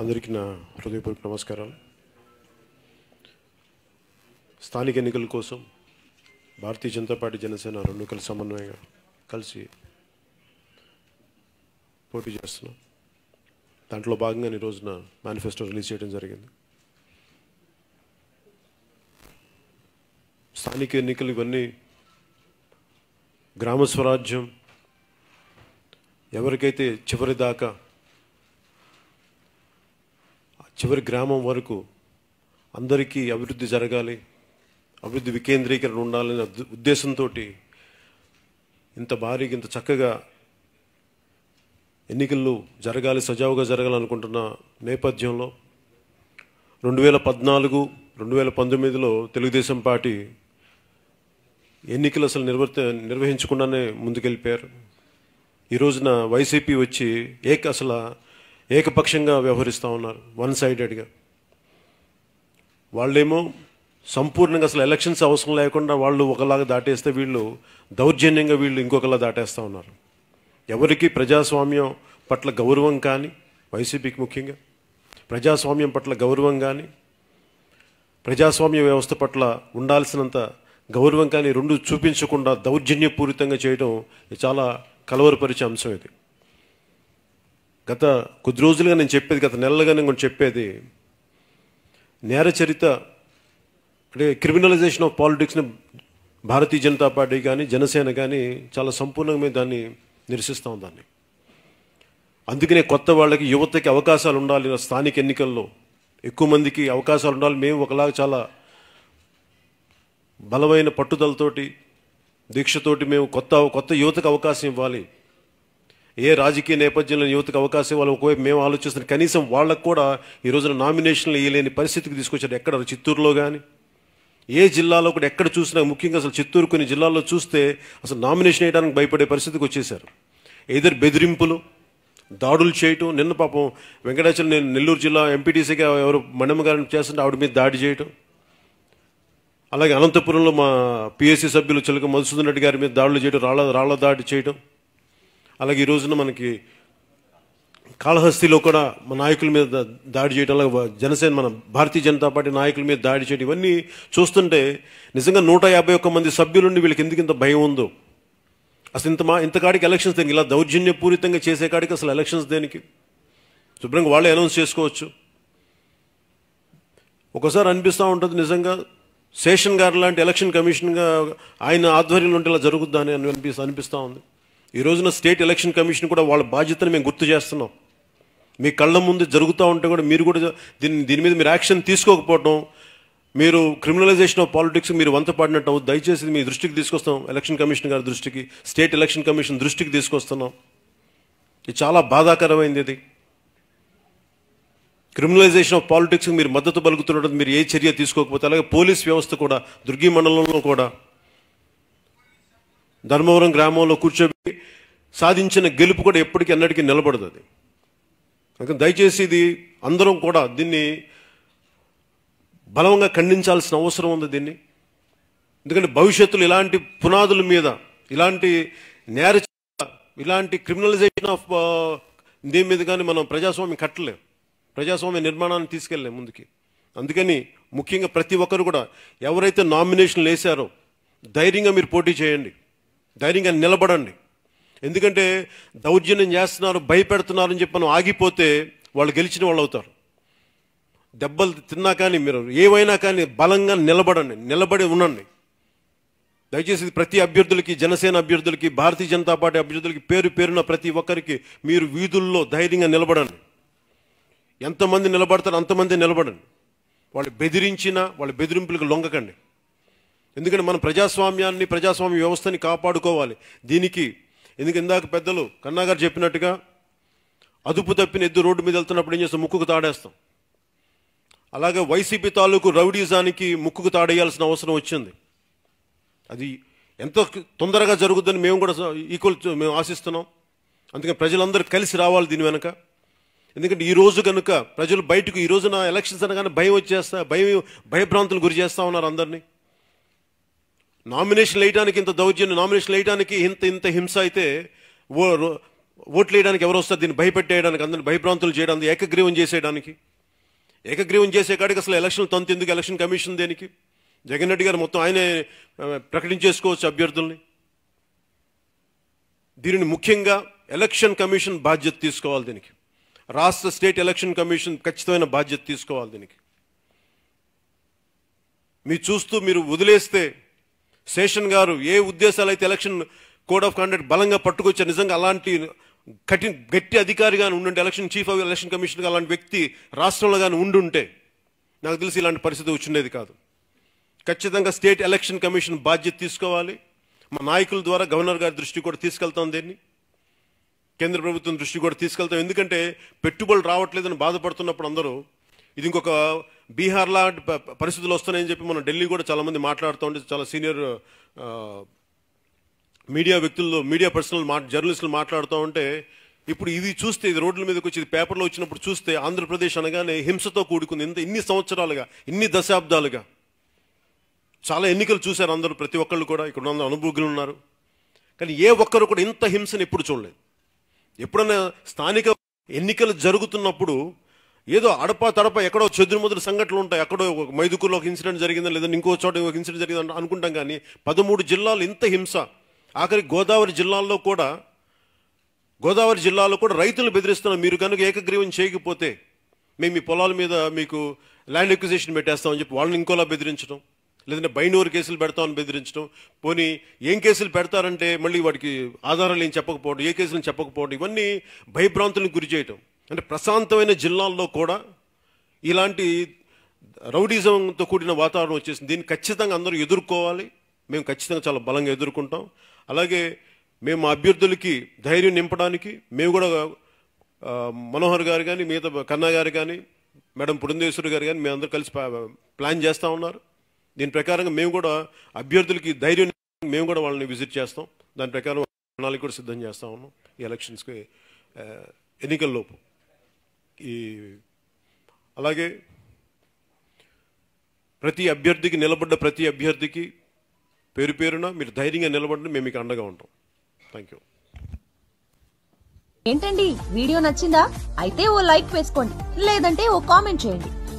అందరికి నా హృదయపూర్వక నమస్కారాలు స్థానిక ఎన్నికల కోసం భారతీయ జనతా పార్టీ జనసేన రెండు కలిసి సమన్వయంగా కలిసి పోటీ చేస్తున్నాం దాంట్లో భాగంగా ఈ రోజున మేనిఫెస్టో రిలీజ్ చేయడం జరిగింది స్థానిక ఎన్నికలు ఇవన్నీ గ్రామ స్వరాజ్యం ఎవరికైతే చివరి దాకా చివరి గ్రామం వరకు అందరికీ అభివృద్ధి జరగాలి అభివృద్ధి వికేంద్రీకరణ ఉండాలనే ఉద్దేశంతో ఇంత భారీగా ఇంత చక్కగా ఎన్నికలు జరగాలి సజావుగా జరగాలనుకుంటున్న నేపథ్యంలో రెండు వేల పద్నాలుగు రెండు వేల పంతొమ్మిదిలో తెలుగుదేశం పార్టీ ఎన్నికలు అసలు నిర్వ నిర్వహించకుండానే ముందుకెళ్ళిపోయారు ఈ రోజున వైసీపీ వచ్చి ఏక అసలు ఏకపక్షంగా వ్యవహరిస్తూ ఉన్నారు వన్ సైడెడ్గా వాళ్ళేమో సంపూర్ణంగా అసలు ఎలక్షన్స్ అవసరం లేకుండా వాళ్ళు ఒకలాగా దాటేస్తే వీళ్ళు దౌర్జన్యంగా వీళ్ళు ఇంకొకలా దాటేస్తూ ఉన్నారు ఎవరికి ప్రజాస్వామ్యం పట్ల గౌరవం కానీ వైసీపీకి ముఖ్యంగా ప్రజాస్వామ్యం పట్ల గౌరవం కానీ ప్రజాస్వామ్య వ్యవస్థ పట్ల ఉండాల్సినంత గౌరవం కానీ రెండు చూపించకుండా దౌర్జన్యపూరితంగా చేయడం చాలా కలవరపరిచే అంశం ఇది గత కొద్ది రోజులుగా నేను చెప్పేది గత నెలలుగా నేను చెప్పేది నేర చరిత అంటే క్రిమినలైజేషన్ ఆఫ్ పాలిటిక్స్ని భారతీయ జనతా పార్టీ కానీ జనసేన కానీ చాలా సంపూర్ణంగా దాన్ని నిరసిస్తాం దాన్ని అందుకనే కొత్త వాళ్ళకి యువతకి అవకాశాలు ఉండాలి స్థానిక ఎన్నికల్లో ఎక్కువ మందికి అవకాశాలు ఉండాలి మేము ఒకలాగా చాలా బలమైన పట్టుదలతోటి దీక్షతోటి మేము కొత్త కొత్త యువతకు అవకాశం ఇవ్వాలి ఏ రాజకీయ నేపథ్యంలో యువతకు అవకాశం ఇవ్వాలి ఒకవైపు మేము ఆలోచిస్తున్న కనీసం వాళ్ళకు కూడా ఈ రోజున నామినేషన్లు వేయలేని పరిస్థితికి తీసుకొచ్చారు ఎక్కడ చిత్తూరులో కానీ ఏ జిల్లాలో కూడా ఎక్కడ చూసినా ముఖ్యంగా అసలు చిత్తూరు కొన్ని జిల్లాల్లో చూస్తే అసలు నామినేషన్ వేయడానికి భయపడే పరిస్థితికి వచ్చేశారు ఎదురు బెదిరింపులు దాడులు చేయటం నిన్న పాపం వెంకటాచలం నేను నెల్లూరు జిల్లా ఎంపీటీసీగా ఎవరు మండమ గారిని చేస్తుంటే ఆవిడ మీద దాడి చేయటం అలాగే అనంతపురంలో మా పిఎస్సి సభ్యులు చిలక మధుసూదన్ రెడ్డి గారి మీద దాడులు చేయడం రాళ్ళ రాళ్ల దాడి చేయడం అలాగే ఈ రోజున మనకి కాళహస్తిలో కూడా మన నాయకుల మీద దాడి చేయడం అలాగే జనసేన మన భారతీయ జనతా పార్టీ నాయకుల మీద దాడి చేయడం ఇవన్నీ చూస్తుంటే నిజంగా నూట యాభై ఒక్క మంది సభ్యులుండి వీళ్ళకి ఎందుకు ఇంత భయం ఉందో అసలు ఇంత మా ఇంతకాడికి ఎలక్షన్స్ దేనికి ఇలా దౌర్జన్యపూరితంగా చేసే కాడికి అసలు ఎలక్షన్స్ దేనికి శుభ్రంగా వాళ్ళే అనౌన్స్ చేసుకోవచ్చు ఒకసారి అనిపిస్తూ ఉంటుంది నిజంగా శేషన్ గారు లాంటి ఎలక్షన్ కమిషన్గా ఆయన ఆధ్వర్యంలో ఉంటే ఇలా జరుగుద్దా అని అనిపి అనిపిస్తూ ఉంది ఈ రోజున స్టేట్ ఎలక్షన్ కమిషన్ కూడా వాళ్ళ బాధ్యతను మేము గుర్తు చేస్తున్నాం మీ కళ్ళ ముందు జరుగుతూ ఉంటే కూడా మీరు కూడా దీని దీని మీద మీరు యాక్షన్ తీసుకోకపోవడం మీరు క్రిమినలైజేషన్ ఆఫ్ పాలిటిక్స్ మీరు వంత పాడినట్టు దయచేసి మీ దృష్టికి తీసుకొస్తాం ఎలక్షన్ కమిషన్ గారి దృష్టికి స్టేట్ ఎలక్షన్ కమిషన్ దృష్టికి తీసుకొస్తున్నాం ఇది చాలా బాధాకరమైంది ఇది క్రిమినలైజేషన్ ఆఫ్ పాలిటిక్స్ మీరు మద్దతు పలుకుతున్నట్టు మీరు ఏ చర్య తీసుకోకపోతే అలాగే పోలీస్ వ్యవస్థ కూడా దుర్గి మండలంలో కూడా ధర్మవరం గ్రామంలో కూర్చోబెట్టి సాధించిన గెలుపు కూడా ఎప్పటికీ అన్నటికీ నిలబడదు అది దయచేసి ఇది అందరం కూడా దీన్ని బలంగా ఖండించాల్సిన అవసరం ఉంది దీన్ని ఎందుకంటే భవిష్యత్తులో ఇలాంటి పునాదుల మీద ఇలాంటి నేర ఇలాంటి క్రిమినలైజేషన్ ఆఫ్ uh, దీని మీద కానీ మనం ప్రజాస్వామ్యం కట్టలేము ప్రజాస్వామ్య నిర్మాణాన్ని తీసుకెళ్ళాం ముందుకి అందుకని ముఖ్యంగా ప్రతి ఒక్కరు కూడా ఎవరైతే నామినేషన్లు వేశారో ధైర్యంగా మీరు పోటీ చేయండి ధైర్యంగా నిలబడండి ఎందుకంటే దౌర్జన్యం చేస్తున్నారు భయపెడుతున్నారు అని చెప్పి మనం ఆగిపోతే వాళ్ళు గెలిచిన వాళ్ళు అవుతారు దెబ్బలు తిన్నా కానీ మీరు ఏమైనా కానీ బలంగా నిలబడండి నిలబడి ఉండండి దయచేసి ప్రతి అభ్యర్థులకి జనసేన అభ్యర్థులకి భారతీయ జనతా పార్టీ అభ్యర్థులకి పేరు పేరున ప్రతి ఒక్కరికి మీరు వీధుల్లో ధైర్యంగా నిలబడండి ఎంతమంది నిలబడతారు అంతమంది నిలబడండి వాళ్ళు బెదిరించినా వాళ్ళ బెదిరింపులకు లొంగకండి ఎందుకంటే మన ప్రజాస్వామ్యాన్ని ప్రజాస్వామ్య వ్యవస్థని కాపాడుకోవాలి దీనికి ఎందుకు ఇందాక పెద్దలు కన్నాగారు చెప్పినట్టుగా అదుపు తప్పిన ఎద్దు రోడ్డు మీద వెళ్తున్నప్పుడు ఏం చేస్తాం ముక్కుకు తాడేస్తాం అలాగే వైసీపీ తాలూకు రౌడీజానికి ముక్కుకు తాడేయాల్సిన అవసరం వచ్చింది అది ఎంతో తొందరగా జరుగుద్దని మేము కూడా ఈక్వల్ మేము ఆశిస్తున్నాం అందుకని ప్రజలందరూ కలిసి రావాలి దీని వెనక ఎందుకంటే ఈ రోజు కనుక ప్రజలు బయటకు ఈ రోజున ఎలక్షన్స్ అనగానే భయం వచ్చేస్తా భయం భయభ్రాంతులు గురి చేస్తూ ఉన్నారు అందరినీ నామినేషన్ వేయడానికి ఇంత దౌర్జన్యం నామినేషన్ వేయడానికి ఇంత ఇంత హింస అయితే ఓ ఓట్లు వేయడానికి ఎవరు వస్తారు దీన్ని భయపెట్టేయడానికి అందరిని భయభ్రాంతులు చేయడానికి ఏకగ్రీవం చేసేయడానికి ఏకగ్రీవం చేసే కాడికి అసలు ఎలక్షన్ తంతు ఎందుకు ఎలక్షన్ కమిషన్ దేనికి జగన్ రెడ్డి గారు మొత్తం ఆయనే ప్రకటించేసుకోవచ్చు అభ్యర్థుల్ని దీనిని ముఖ్యంగా ఎలక్షన్ కమిషన్ బాధ్యత తీసుకోవాలి దీనికి రాష్ట్ర స్టేట్ ఎలక్షన్ కమిషన్ ఖచ్చితమైన బాధ్యత తీసుకోవాలి దీనికి మీ చూస్తూ మీరు వదిలేస్తే శేషన్ గారు ఏ ఉద్దేశాలు అయితే ఎలక్షన్ కోడ్ ఆఫ్ కండక్ట్ బలంగా పట్టుకొచ్చారు నిజంగా అలాంటి కఠిన గట్టి అధికారిగా ఉండుంటే ఎలక్షన్ చీఫ్ ఆఫ్ ఎలక్షన్ కమిషన్గా అలాంటి వ్యక్తి రాష్ట్రంలో కానీ ఉండుంటే నాకు తెలిసి ఇలాంటి పరిస్థితి వచ్చిండేది కాదు ఖచ్చితంగా స్టేట్ ఎలక్షన్ కమిషన్ బాధ్యత తీసుకోవాలి మా నాయకుల ద్వారా గవర్నర్ గారి దృష్టి కూడా తీసుకెళ్తాం దీన్ని కేంద్ర ప్రభుత్వం దృష్టి కూడా తీసుకెళ్తాం ఎందుకంటే పెట్టుబడులు రావట్లేదని బాధపడుతున్నప్పుడు అందరూ ఇది ఇంకొక లాంటి పరిస్థితులు వస్తున్నాయని చెప్పి మనం ఢిల్లీ కూడా చాలామంది మాట్లాడుతూ ఉంటే చాలా సీనియర్ మీడియా వ్యక్తులు మీడియా పర్సనల్ మా జర్నలిస్టులు మాట్లాడుతూ ఉంటే ఇప్పుడు ఇది చూస్తే ఇది రోడ్ల మీదకి వచ్చి పేపర్లో వచ్చినప్పుడు చూస్తే ఆంధ్రప్రదేశ్ అనగానే హింసతో కూడుకుంది ఇంత ఇన్ని సంవత్సరాలుగా ఇన్ని దశాబ్దాలుగా చాలా ఎన్నికలు చూశారు అందరూ ప్రతి ఒక్కళ్ళు కూడా ఇక్కడ అనుభూగులు ఉన్నారు కానీ ఏ ఒక్కరు కూడా ఇంత హింసను ఎప్పుడు చూడలేదు ఎప్పుడైనా స్థానిక ఎన్నికలు జరుగుతున్నప్పుడు ఏదో అడప తడప ఎక్కడో చెదురుమదురు సంఘటనలు ఉంటాయి ఎక్కడో మైదుకుల్లో ఒక ఇన్సిడెంట్ జరిగిందా లేదా ఇంకో చోట ఒక ఇన్సిడెంట్ జరిగిందని అనుకుంటాం కానీ పదమూడు జిల్లాలు ఇంత హింస ఆఖరి గోదావరి జిల్లాల్లో కూడా గోదావరి జిల్లాలో కూడా రైతులను బెదిరిస్తున్నాం మీరు కనుక ఏకగ్రీవం చేయకపోతే మేము మీ పొలాల మీద మీకు ల్యాండ్ ఎక్విజిషన్ పెట్టేస్తామని చెప్పి వాళ్ళని ఇంకోలా బెదిరించడం లేదంటే బైనోరు కేసులు పెడతామని బెదిరించడం పోనీ ఏం కేసులు పెడతారంటే మళ్ళీ వాటికి ఆధారాలు ఏం చెప్పకపోవడం ఏ కేసులు చెప్పకపోవడం ఇవన్నీ భయభ్రాంతులకు గురి చేయటం అంటే ప్రశాంతమైన జిల్లాల్లో కూడా ఇలాంటి రౌడీజంతో కూడిన వాతావరణం వచ్చేసింది దీన్ని ఖచ్చితంగా అందరూ ఎదుర్కోవాలి మేము ఖచ్చితంగా చాలా బలంగా ఎదుర్కొంటాం అలాగే మేము అభ్యర్థులకి ధైర్యం నింపడానికి మేము కూడా మనోహర్ గారు కానీ మిగతా కన్నా గారు కానీ మేడం పురంధేశ్వరి గారు కానీ మేము అందరూ కలిసి ప్లాన్ చేస్తూ ఉన్నారు దీని ప్రకారంగా మేము కూడా అభ్యర్థులకి ధైర్యం మేము కూడా వాళ్ళని విజిట్ చేస్తాం దాని ప్రకారం ప్రణాళిక కూడా సిద్ధం చేస్తా ఉన్నాం ఈ ఎలక్షన్స్కి ఎన్నికల్లోపు ఈ అలాగే ప్రతి అభ్యర్థికి నిలబడ్డ ప్రతి అభ్యర్థికి పేరు పేరున మీరు ధైర్యంగా నిలబడిన మేము మీకు అండగా ఉంటాం థ్యాంక్ యూ ఏంటండి వీడియో నచ్చిందా అయితే ఓ లైక్ వేసుకోండి లేదంటే ఓ కామెంట్ చేయండి